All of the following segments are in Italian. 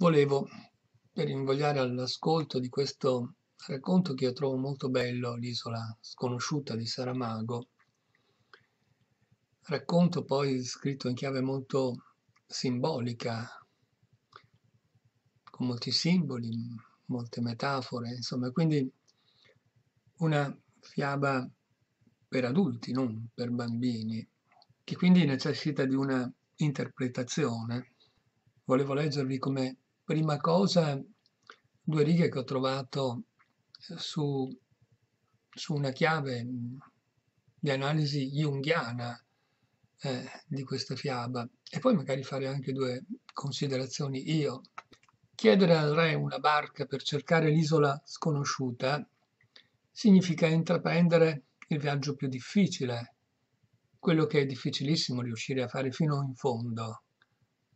volevo, per invogliare all'ascolto di questo racconto che io trovo molto bello, l'isola sconosciuta di Saramago, racconto poi scritto in chiave molto simbolica, con molti simboli, molte metafore, insomma, quindi una fiaba per adulti, non per bambini, che quindi necessita di una interpretazione. Volevo leggervi come Prima cosa, due righe che ho trovato su, su una chiave di analisi junghiana eh, di questa fiaba e poi magari fare anche due considerazioni io. Chiedere al re una barca per cercare l'isola sconosciuta significa intraprendere il viaggio più difficile, quello che è difficilissimo riuscire a fare fino in fondo,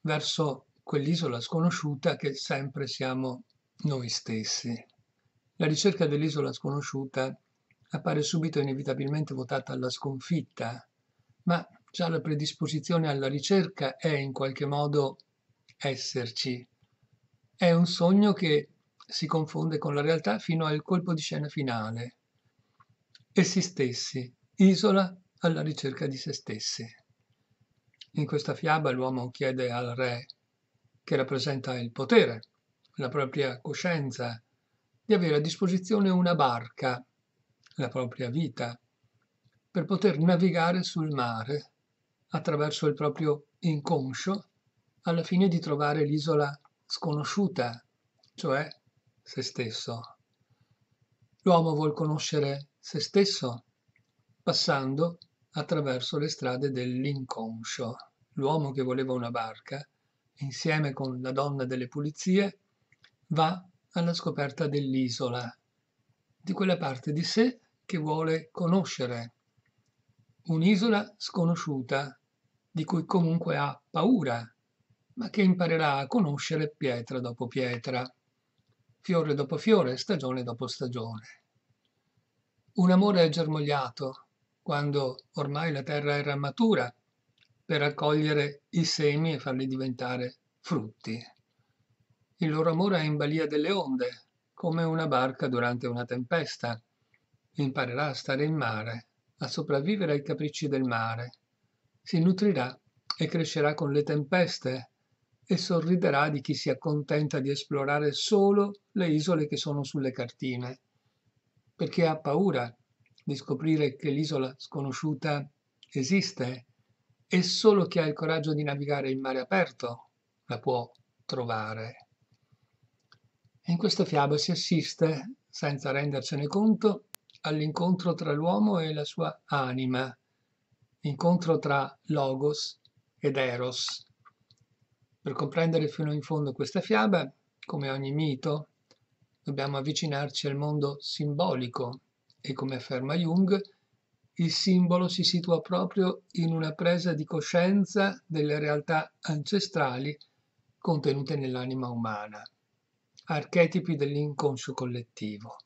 verso quell'isola sconosciuta che sempre siamo noi stessi. La ricerca dell'isola sconosciuta appare subito inevitabilmente votata alla sconfitta, ma già la predisposizione alla ricerca è in qualche modo esserci. È un sogno che si confonde con la realtà fino al colpo di scena finale. Essi stessi, isola alla ricerca di se stessi. In questa fiaba l'uomo chiede al re che rappresenta il potere, la propria coscienza, di avere a disposizione una barca, la propria vita, per poter navigare sul mare attraverso il proprio inconscio alla fine di trovare l'isola sconosciuta, cioè se stesso. L'uomo vuol conoscere se stesso passando attraverso le strade dell'inconscio. L'uomo che voleva una barca insieme con la donna delle pulizie, va alla scoperta dell'isola, di quella parte di sé che vuole conoscere, un'isola sconosciuta, di cui comunque ha paura, ma che imparerà a conoscere pietra dopo pietra, fiore dopo fiore, stagione dopo stagione. Un amore germogliato, quando ormai la terra era matura, per raccogliere i semi e farli diventare frutti. Il loro amore è in balia delle onde, come una barca durante una tempesta. Imparerà a stare in mare, a sopravvivere ai capricci del mare. Si nutrirà e crescerà con le tempeste e sorriderà di chi si accontenta di esplorare solo le isole che sono sulle cartine, perché ha paura di scoprire che l'isola sconosciuta esiste e solo chi ha il coraggio di navigare in mare aperto la può trovare. E in questa fiaba si assiste, senza rendercene conto, all'incontro tra l'uomo e la sua anima, incontro tra Logos ed Eros. Per comprendere fino in fondo questa fiaba, come ogni mito, dobbiamo avvicinarci al mondo simbolico e, come afferma Jung, il simbolo si situa proprio in una presa di coscienza delle realtà ancestrali contenute nell'anima umana, archetipi dell'inconscio collettivo.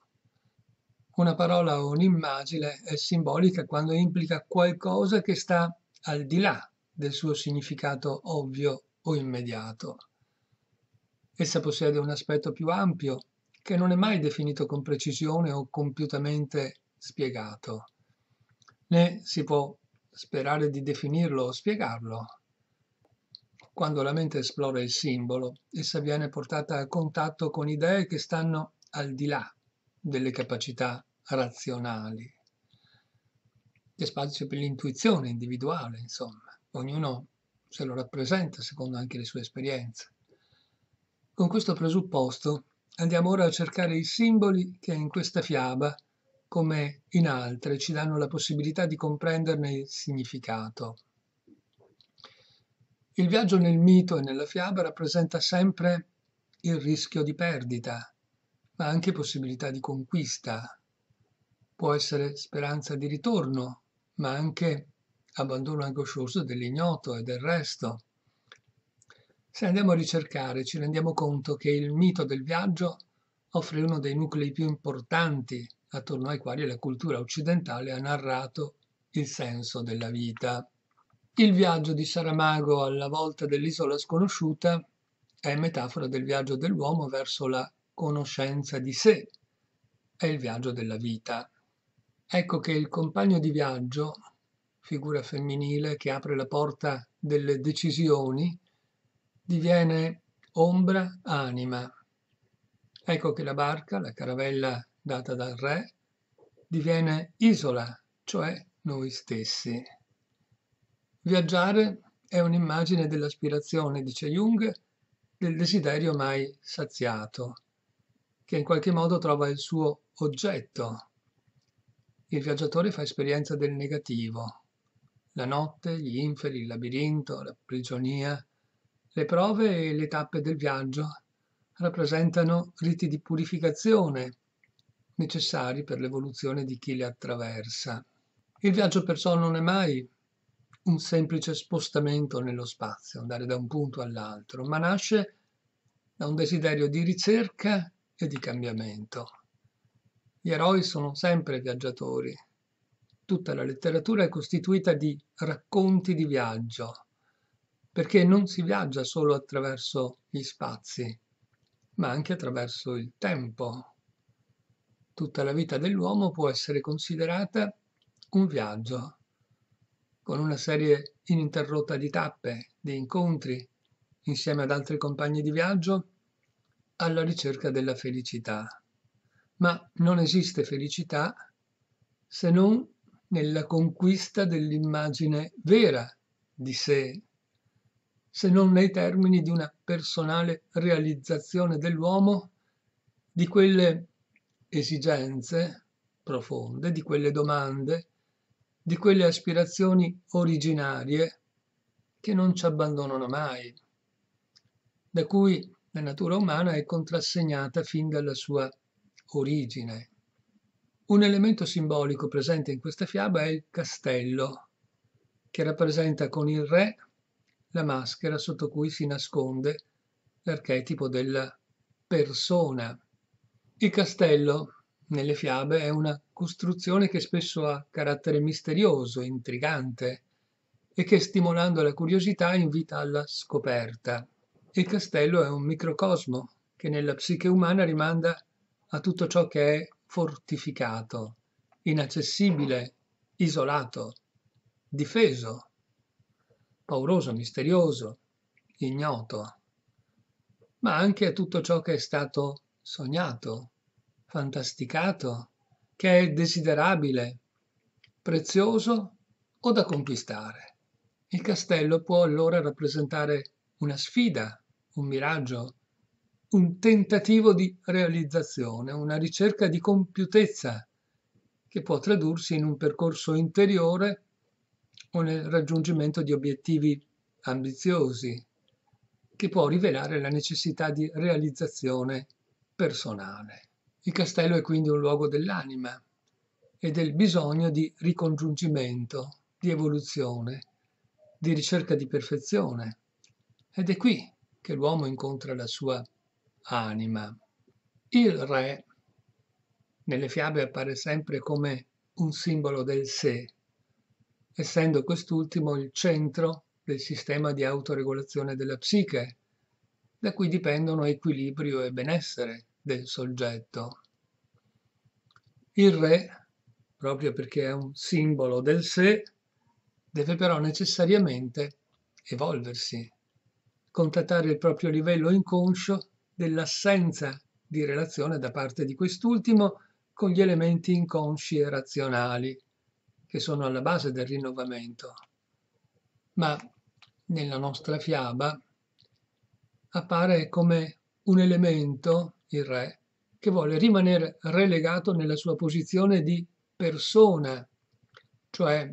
Una parola o un'immagine è simbolica quando implica qualcosa che sta al di là del suo significato ovvio o immediato. Essa possiede un aspetto più ampio che non è mai definito con precisione o compiutamente spiegato né si può sperare di definirlo o spiegarlo. Quando la mente esplora il simbolo, essa viene portata a contatto con idee che stanno al di là delle capacità razionali. C'è spazio per l'intuizione individuale, insomma. Ognuno se lo rappresenta secondo anche le sue esperienze. Con questo presupposto andiamo ora a cercare i simboli che in questa fiaba come in altre, ci danno la possibilità di comprenderne il significato. Il viaggio nel mito e nella fiaba rappresenta sempre il rischio di perdita, ma anche possibilità di conquista. Può essere speranza di ritorno, ma anche abbandono angoscioso dell'ignoto e del resto. Se andiamo a ricercare ci rendiamo conto che il mito del viaggio offre uno dei nuclei più importanti attorno ai quali la cultura occidentale ha narrato il senso della vita. Il viaggio di Saramago alla volta dell'isola sconosciuta è metafora del viaggio dell'uomo verso la conoscenza di sé, è il viaggio della vita. Ecco che il compagno di viaggio, figura femminile che apre la porta delle decisioni, diviene ombra anima. Ecco che la barca, la caravella data dal re diviene isola, cioè noi stessi. Viaggiare è un'immagine dell'aspirazione, dice Jung, del desiderio mai saziato, che in qualche modo trova il suo oggetto. Il viaggiatore fa esperienza del negativo, la notte, gli inferi, il labirinto, la prigionia. Le prove e le tappe del viaggio rappresentano riti di purificazione necessari per l'evoluzione di chi le attraversa. Il viaggio perciò non è mai un semplice spostamento nello spazio, andare da un punto all'altro, ma nasce da un desiderio di ricerca e di cambiamento. Gli eroi sono sempre viaggiatori. Tutta la letteratura è costituita di racconti di viaggio, perché non si viaggia solo attraverso gli spazi, ma anche attraverso il tempo, tutta la vita dell'uomo può essere considerata un viaggio, con una serie ininterrotta di tappe, di incontri, insieme ad altri compagni di viaggio, alla ricerca della felicità. Ma non esiste felicità se non nella conquista dell'immagine vera di sé, se non nei termini di una personale realizzazione dell'uomo di quelle esigenze profonde, di quelle domande, di quelle aspirazioni originarie che non ci abbandonano mai, da cui la natura umana è contrassegnata fin dalla sua origine. Un elemento simbolico presente in questa fiaba è il castello, che rappresenta con il re la maschera sotto cui si nasconde l'archetipo della persona il castello, nelle fiabe, è una costruzione che spesso ha carattere misterioso, intrigante e che, stimolando la curiosità, invita alla scoperta. Il castello è un microcosmo che nella psiche umana rimanda a tutto ciò che è fortificato, inaccessibile, isolato, difeso, pauroso, misterioso, ignoto, ma anche a tutto ciò che è stato sognato, fantasticato, che è desiderabile, prezioso o da conquistare. Il castello può allora rappresentare una sfida, un miraggio, un tentativo di realizzazione, una ricerca di compiutezza che può tradursi in un percorso interiore o nel raggiungimento di obiettivi ambiziosi, che può rivelare la necessità di realizzazione personale. Il castello è quindi un luogo dell'anima e del bisogno di ricongiungimento, di evoluzione, di ricerca di perfezione. Ed è qui che l'uomo incontra la sua anima. Il re nelle fiabe appare sempre come un simbolo del sé, essendo quest'ultimo il centro del sistema di autoregolazione della psiche, da cui dipendono equilibrio e benessere, del soggetto. Il re, proprio perché è un simbolo del sé, deve però necessariamente evolversi, contattare il proprio livello inconscio dell'assenza di relazione da parte di quest'ultimo con gli elementi inconsci e razionali che sono alla base del rinnovamento. Ma nella nostra fiaba appare come un elemento il re, che vuole rimanere relegato nella sua posizione di persona, cioè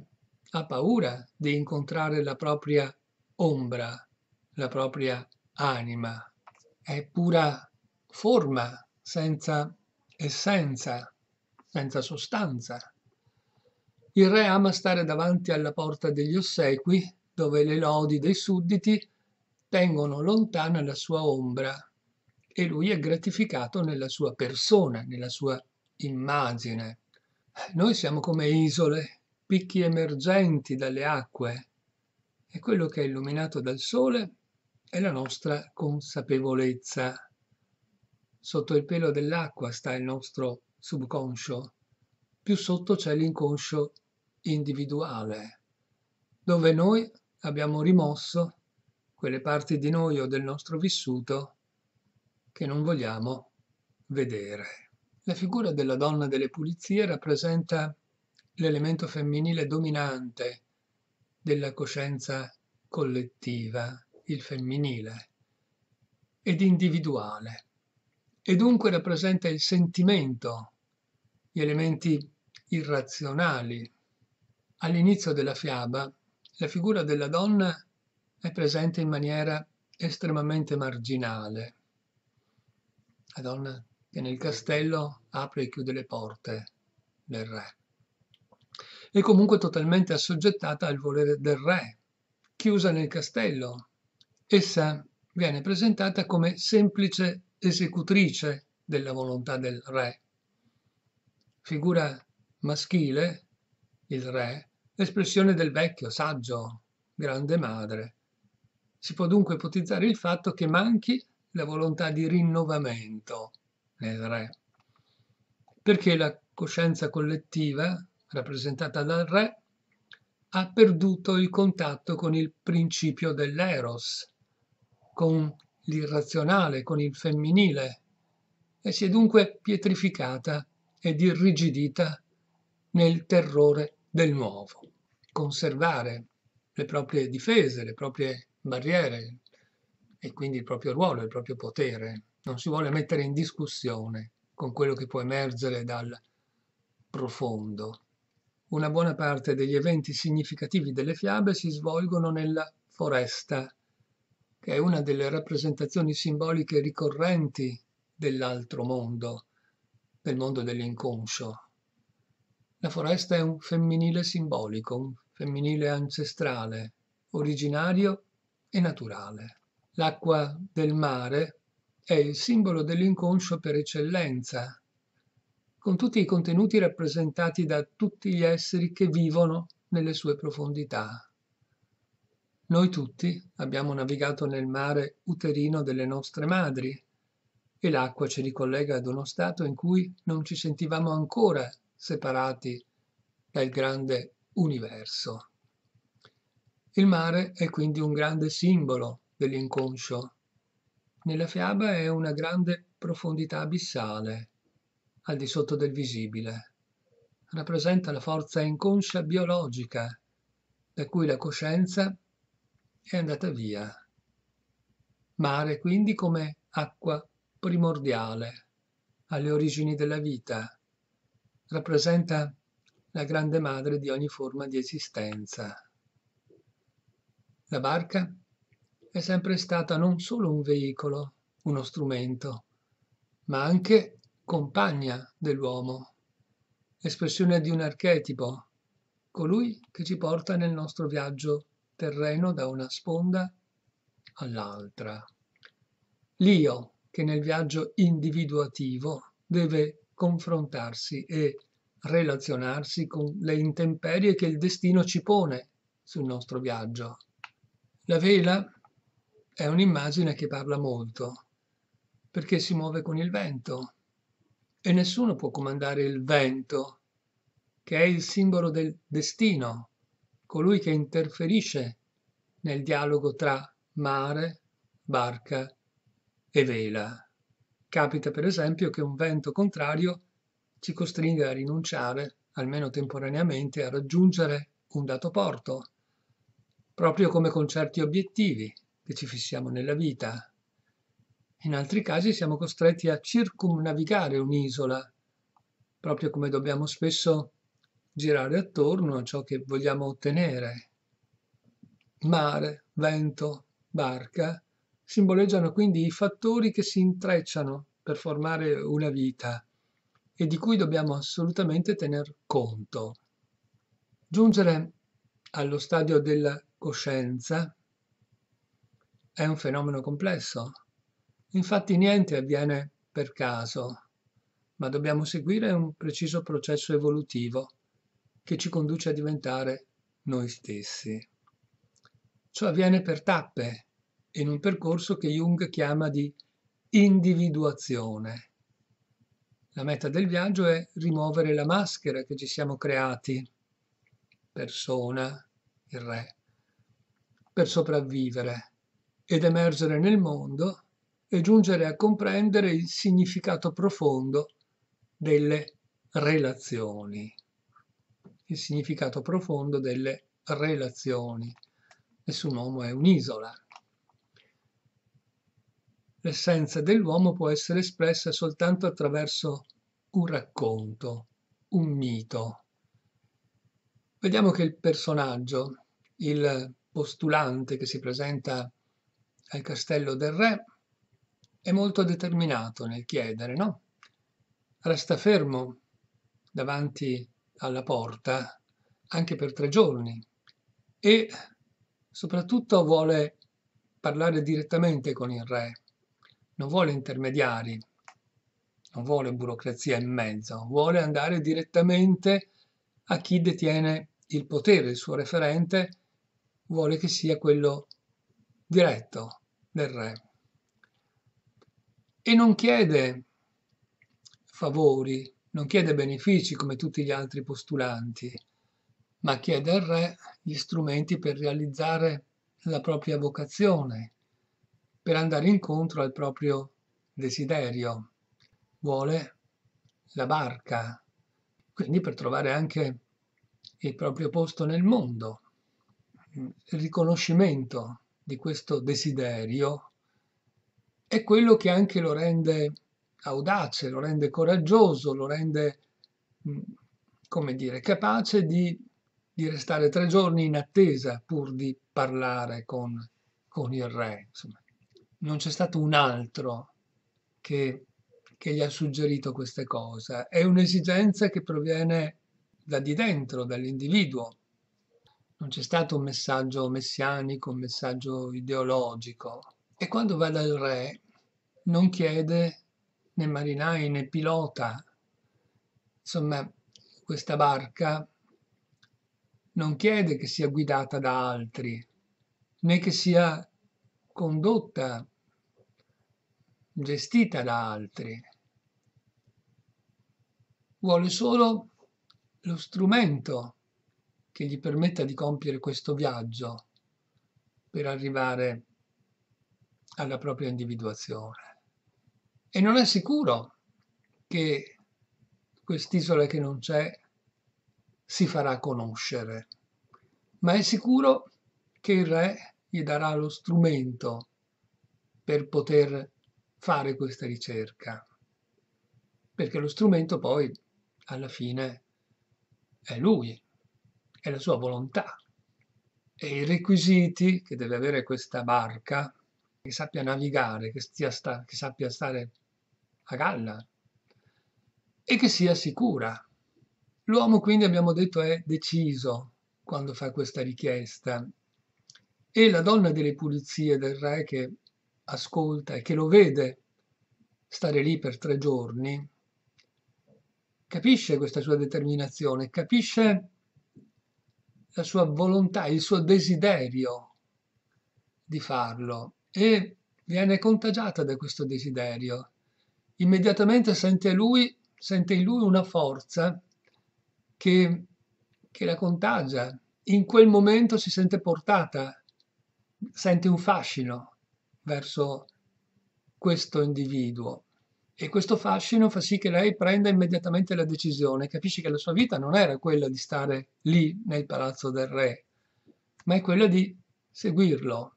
ha paura di incontrare la propria ombra, la propria anima. È pura forma, senza essenza, senza sostanza. Il re ama stare davanti alla porta degli ossequi, dove le lodi dei sudditi tengono lontana la sua ombra e lui è gratificato nella sua persona, nella sua immagine. Noi siamo come isole, picchi emergenti dalle acque e quello che è illuminato dal sole è la nostra consapevolezza. Sotto il pelo dell'acqua sta il nostro subconscio, più sotto c'è l'inconscio individuale, dove noi abbiamo rimosso quelle parti di noi o del nostro vissuto che non vogliamo vedere. La figura della donna delle pulizie rappresenta l'elemento femminile dominante della coscienza collettiva, il femminile, ed individuale, e dunque rappresenta il sentimento, gli elementi irrazionali. All'inizio della fiaba, la figura della donna è presente in maniera estremamente marginale la donna che nel castello apre e chiude le porte del re. E comunque totalmente assoggettata al volere del re, chiusa nel castello. Essa viene presentata come semplice esecutrice della volontà del re. Figura maschile, il re, espressione del vecchio, saggio, grande madre. Si può dunque ipotizzare il fatto che manchi la volontà di rinnovamento nel re, perché la coscienza collettiva, rappresentata dal re, ha perduto il contatto con il principio dell'eros, con l'irrazionale, con il femminile, e si è dunque pietrificata ed irrigidita nel terrore del nuovo. Conservare le proprie difese, le proprie barriere, e quindi il proprio ruolo, il proprio potere. Non si vuole mettere in discussione con quello che può emergere dal profondo. Una buona parte degli eventi significativi delle fiabe si svolgono nella foresta, che è una delle rappresentazioni simboliche ricorrenti dell'altro mondo, del mondo dell'inconscio. La foresta è un femminile simbolico, un femminile ancestrale, originario e naturale. L'acqua del mare è il simbolo dell'inconscio per eccellenza, con tutti i contenuti rappresentati da tutti gli esseri che vivono nelle sue profondità. Noi tutti abbiamo navigato nel mare uterino delle nostre madri e l'acqua ci ricollega ad uno stato in cui non ci sentivamo ancora separati dal grande universo. Il mare è quindi un grande simbolo dell'inconscio. Nella fiaba è una grande profondità abissale, al di sotto del visibile. Rappresenta la forza inconscia biologica, da cui la coscienza è andata via. Mare quindi come acqua primordiale, alle origini della vita. Rappresenta la grande madre di ogni forma di esistenza. La barca è sempre stata non solo un veicolo, uno strumento, ma anche compagna dell'uomo, espressione di un archetipo, colui che ci porta nel nostro viaggio terreno da una sponda all'altra. L'io che nel viaggio individuativo deve confrontarsi e relazionarsi con le intemperie che il destino ci pone sul nostro viaggio. La vela è un'immagine che parla molto, perché si muove con il vento e nessuno può comandare il vento, che è il simbolo del destino, colui che interferisce nel dialogo tra mare, barca e vela. Capita per esempio che un vento contrario ci costringa a rinunciare, almeno temporaneamente, a raggiungere un dato porto, proprio come con certi obiettivi che ci fissiamo nella vita. In altri casi siamo costretti a circumnavigare un'isola, proprio come dobbiamo spesso girare attorno a ciò che vogliamo ottenere. Mare, vento, barca simboleggiano quindi i fattori che si intrecciano per formare una vita e di cui dobbiamo assolutamente tener conto. Giungere allo stadio della coscienza è un fenomeno complesso. Infatti niente avviene per caso, ma dobbiamo seguire un preciso processo evolutivo che ci conduce a diventare noi stessi. Ciò avviene per tappe, in un percorso che Jung chiama di individuazione. La meta del viaggio è rimuovere la maschera che ci siamo creati, persona, il re, per sopravvivere ed emergere nel mondo e giungere a comprendere il significato profondo delle relazioni. Il significato profondo delle relazioni. Nessun uomo è un'isola. L'essenza dell'uomo può essere espressa soltanto attraverso un racconto, un mito. Vediamo che il personaggio, il postulante che si presenta al castello del re, è molto determinato nel chiedere, no? Resta fermo davanti alla porta anche per tre giorni e soprattutto vuole parlare direttamente con il re, non vuole intermediari, non vuole burocrazia in mezzo, vuole andare direttamente a chi detiene il potere, il suo referente vuole che sia quello diretto del re e non chiede favori, non chiede benefici come tutti gli altri postulanti, ma chiede al re gli strumenti per realizzare la propria vocazione, per andare incontro al proprio desiderio. Vuole la barca, quindi per trovare anche il proprio posto nel mondo, il riconoscimento di questo desiderio è quello che anche lo rende audace, lo rende coraggioso, lo rende, mm, come dire, capace di, di restare tre giorni in attesa pur di parlare con, con il re. Insomma, non c'è stato un altro che, che gli ha suggerito queste cose. È un'esigenza che proviene da di dentro, dall'individuo, non c'è stato un messaggio messianico, un messaggio ideologico. E quando va dal re non chiede né marinai né pilota. Insomma, questa barca non chiede che sia guidata da altri, né che sia condotta, gestita da altri. Vuole solo lo strumento che gli permetta di compiere questo viaggio per arrivare alla propria individuazione. E non è sicuro che quest'isola che non c'è si farà conoscere, ma è sicuro che il re gli darà lo strumento per poter fare questa ricerca, perché lo strumento poi alla fine è lui, è la sua volontà e i requisiti che deve avere questa barca, che sappia navigare, che, sta, che sappia stare a galla e che sia sicura. L'uomo quindi abbiamo detto è deciso quando fa questa richiesta e la donna delle pulizie del re che ascolta e che lo vede stare lì per tre giorni, capisce questa sua determinazione, capisce la sua volontà, il suo desiderio di farlo e viene contagiata da questo desiderio. Immediatamente sente, lui, sente in lui una forza che, che la contagia. In quel momento si sente portata, sente un fascino verso questo individuo e questo fascino fa sì che lei prenda immediatamente la decisione, capisce che la sua vita non era quella di stare lì nel palazzo del re, ma è quella di seguirlo.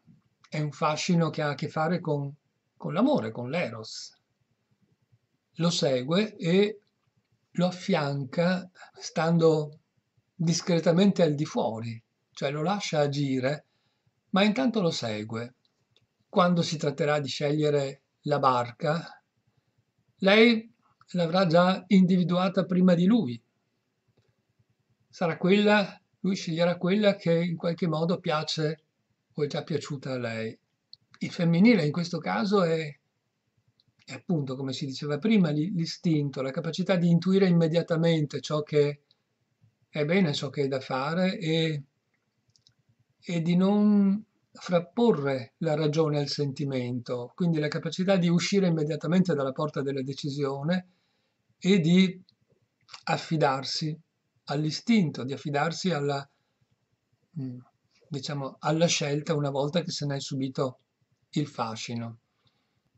È un fascino che ha a che fare con, con l'amore, con l'eros. Lo segue e lo affianca stando discretamente al di fuori, cioè lo lascia agire, ma intanto lo segue. Quando si tratterà di scegliere la barca, lei l'avrà già individuata prima di lui. Sarà quella, lui sceglierà quella che in qualche modo piace o è già piaciuta a lei. Il femminile in questo caso è, è appunto, come si diceva prima, l'istinto, la capacità di intuire immediatamente ciò che è bene, ciò che è da fare e, e di non frapporre la ragione al sentimento, quindi la capacità di uscire immediatamente dalla porta della decisione e di affidarsi all'istinto, di affidarsi alla, mm, diciamo, alla scelta una volta che se ne è subito il fascino.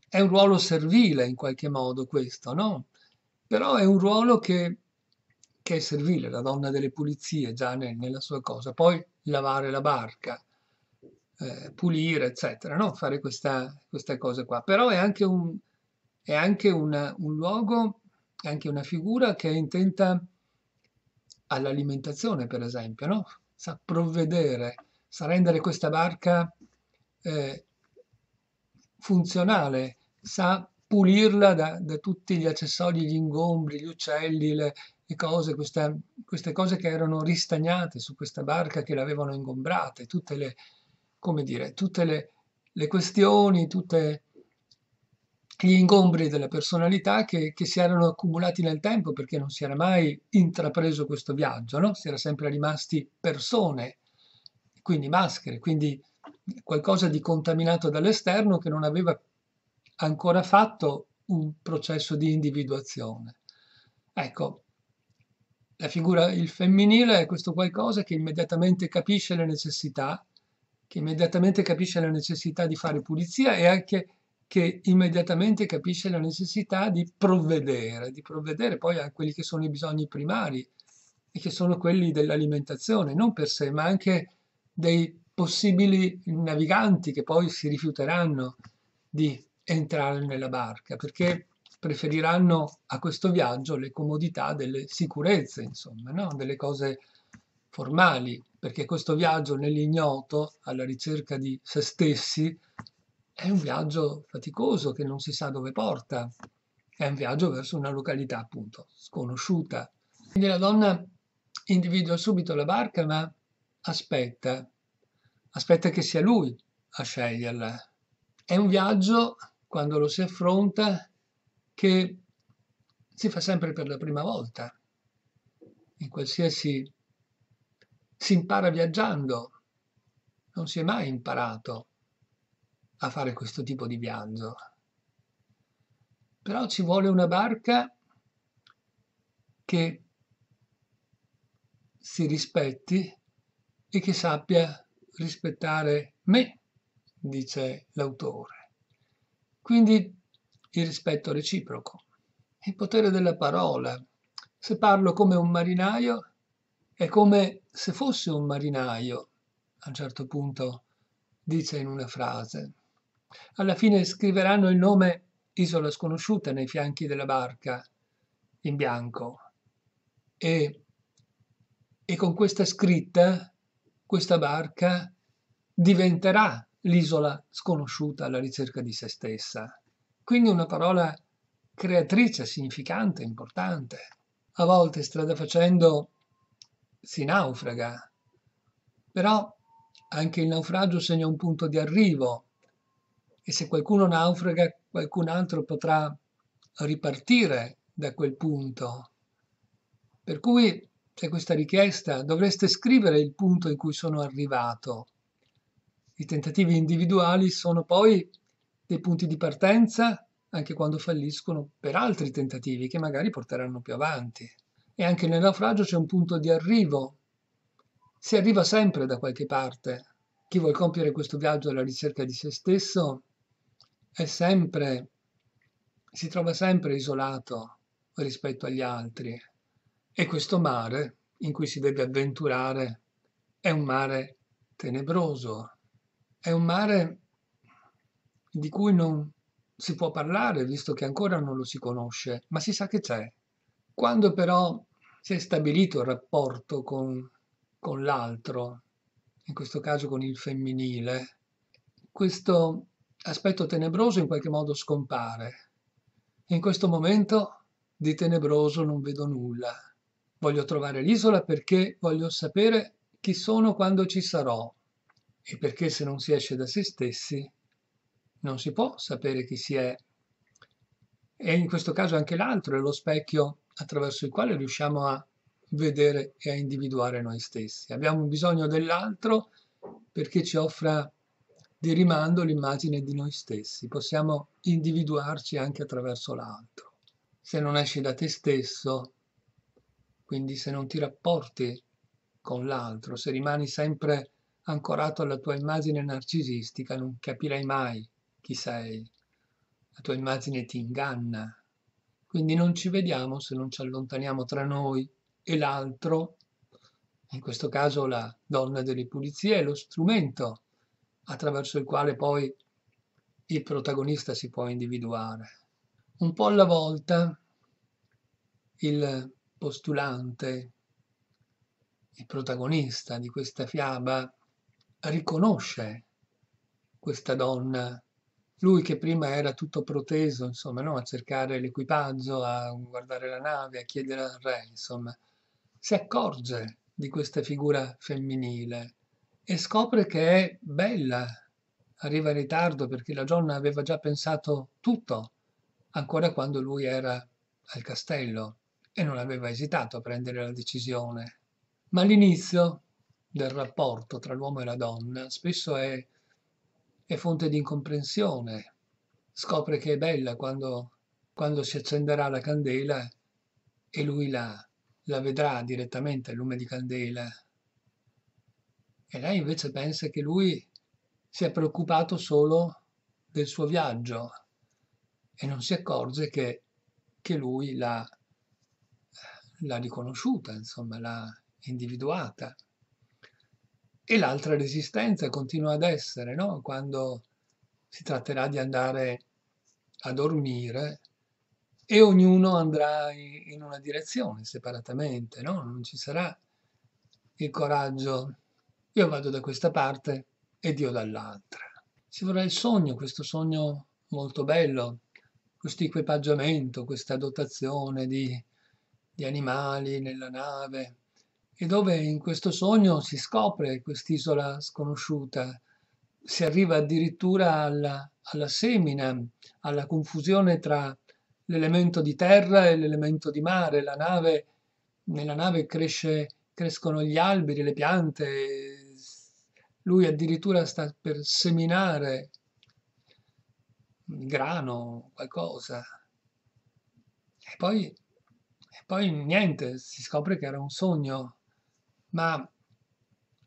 È un ruolo servile in qualche modo questo, no? Però è un ruolo che, che è servile, la donna delle pulizie già nella sua cosa. Poi lavare la barca, eh, pulire, eccetera, no? fare questa, queste cose qua. Però è anche, un, è anche una, un luogo, è anche una figura che è intenta all'alimentazione, per esempio, no? sa provvedere, sa rendere questa barca eh, funzionale, sa pulirla da, da, tutti gli accessori, gli ingombri, gli uccelli, le, le cose, questa, queste cose che erano ristagnate su questa barca che l'avevano ingombrata, tutte le, come dire, tutte le, le questioni, tutti gli ingombri della personalità che, che, si erano accumulati nel tempo perché non si era mai intrapreso questo viaggio, no? si era sempre rimasti persone, quindi maschere, quindi qualcosa di contaminato dall'esterno che non aveva ancora fatto un processo di individuazione. Ecco, la figura, il femminile è questo qualcosa che immediatamente capisce le necessità che immediatamente capisce la necessità di fare pulizia e anche che immediatamente capisce la necessità di provvedere, di provvedere poi a quelli che sono i bisogni primari e che sono quelli dell'alimentazione, non per sé, ma anche dei possibili naviganti che poi si rifiuteranno di entrare nella barca, perché preferiranno a questo viaggio le comodità delle sicurezze, insomma, no? delle cose formali perché questo viaggio nell'ignoto, alla ricerca di se stessi, è un viaggio faticoso che non si sa dove porta, è un viaggio verso una località appunto sconosciuta. Quindi la donna individua subito la barca ma aspetta, aspetta che sia lui a sceglierla. È un viaggio, quando lo si affronta, che si fa sempre per la prima volta, in qualsiasi si impara viaggiando. Non si è mai imparato a fare questo tipo di viaggio. Però ci vuole una barca che si rispetti e che sappia rispettare me, dice l'autore. Quindi il rispetto reciproco, il potere della parola. Se parlo come un marinaio, è come se fosse un marinaio, a un certo punto dice in una frase. Alla fine scriveranno il nome Isola sconosciuta nei fianchi della barca, in bianco. E, e con questa scritta, questa barca diventerà l'isola sconosciuta alla ricerca di se stessa. Quindi una parola creatrice, significante, importante. A volte, strada facendo, si naufraga, però anche il naufragio segna un punto di arrivo e se qualcuno naufraga qualcun altro potrà ripartire da quel punto. Per cui c'è questa richiesta, dovreste scrivere il punto in cui sono arrivato. I tentativi individuali sono poi dei punti di partenza anche quando falliscono per altri tentativi che magari porteranno più avanti. E anche nel naufragio c'è un punto di arrivo. Si arriva sempre da qualche parte. Chi vuole compiere questo viaggio alla ricerca di se stesso è sempre, si trova sempre isolato rispetto agli altri. E questo mare in cui si deve avventurare è un mare tenebroso, è un mare di cui non si può parlare, visto che ancora non lo si conosce, ma si sa che c'è. Quando però si è stabilito il rapporto con, con l'altro, in questo caso con il femminile, questo aspetto tenebroso in qualche modo scompare. In questo momento di tenebroso non vedo nulla. Voglio trovare l'isola perché voglio sapere chi sono quando ci sarò e perché se non si esce da se stessi non si può sapere chi si è. E in questo caso anche l'altro è lo specchio attraverso il quale riusciamo a vedere e a individuare noi stessi. Abbiamo bisogno dell'altro perché ci offra di rimando l'immagine di noi stessi. Possiamo individuarci anche attraverso l'altro. Se non esci da te stesso, quindi se non ti rapporti con l'altro, se rimani sempre ancorato alla tua immagine narcisistica, non capirai mai chi sei. La tua immagine ti inganna, quindi non ci vediamo se non ci allontaniamo tra noi e l'altro, in questo caso la donna delle pulizie è lo strumento attraverso il quale poi il protagonista si può individuare. Un po' alla volta il postulante, il protagonista di questa fiaba, riconosce questa donna lui che prima era tutto proteso, insomma, no? a cercare l'equipaggio, a guardare la nave, a chiedere al re, insomma, si accorge di questa figura femminile e scopre che è bella. Arriva in ritardo perché la donna aveva già pensato tutto, ancora quando lui era al castello e non aveva esitato a prendere la decisione. Ma l'inizio del rapporto tra l'uomo e la donna spesso è è fonte di incomprensione, scopre che è bella quando, quando si accenderà la candela e lui la, la vedrà direttamente al lume di candela. E lei invece pensa che lui si è preoccupato solo del suo viaggio e non si accorge che, che lui l'ha riconosciuta, insomma, l'ha individuata. E l'altra resistenza continua ad essere, no? quando si tratterà di andare a dormire e ognuno andrà in una direzione separatamente, no? non ci sarà il coraggio, io vado da questa parte e Dio dall'altra. Ci vorrà il sogno, questo sogno molto bello, questo equipaggiamento, questa dotazione di, di animali nella nave, e dove in questo sogno si scopre quest'isola sconosciuta, si arriva addirittura alla, alla semina, alla confusione tra l'elemento di terra e l'elemento di mare, la nave, nella nave cresce, crescono gli alberi, le piante, lui addirittura sta per seminare grano, qualcosa. E poi, e poi niente, si scopre che era un sogno ma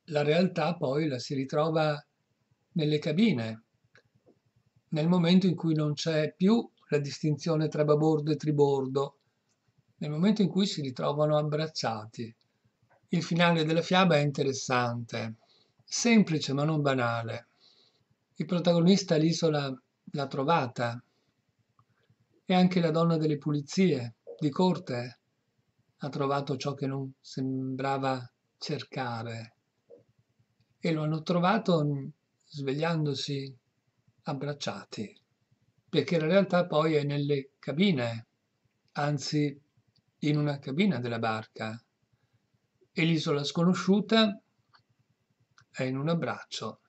la realtà poi la si ritrova nelle cabine, nel momento in cui non c'è più la distinzione tra babordo e tribordo, nel momento in cui si ritrovano abbracciati. Il finale della fiaba è interessante, semplice ma non banale. Il protagonista l'isola l'ha trovata, e anche la donna delle pulizie di corte ha trovato ciò che non sembrava cercare e lo hanno trovato svegliandosi abbracciati, perché la realtà poi è nelle cabine, anzi in una cabina della barca e l'isola sconosciuta è in un abbraccio